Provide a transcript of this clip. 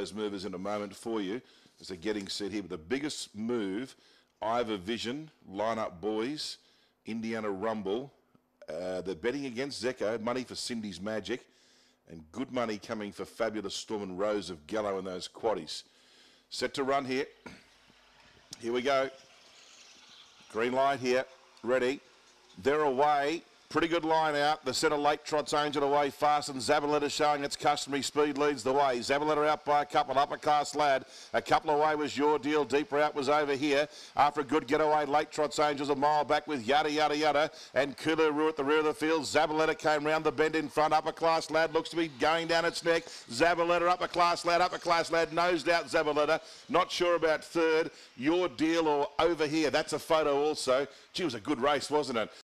those movers in a moment for you as they're getting set here. But the biggest move, Iver Vision, Lineup Boys, Indiana Rumble. Uh, they're betting against Zecco, money for Cindy's Magic, and good money coming for Fabulous Storm and Rose of Gallo and those quaddies. Set to run here. Here we go. Green light here. Ready. They're away. Pretty good line out. The centre late trots Angel away fast, and Zabaleta showing its customary speed leads the way. Zabaleta out by a couple. Upper class lad. A couple away was your deal. Deeper out was over here. After a good getaway, late trots Angel's a mile back with yada yada yada. And Kularu at the rear of the field. Zabaleta came round the bend in front. Upper class lad looks to be going down its neck. Zabaleta, upper class lad, upper class lad, nosed out Zabaleta. Not sure about third. Your deal or over here. That's a photo also. Gee, was a good race, wasn't it?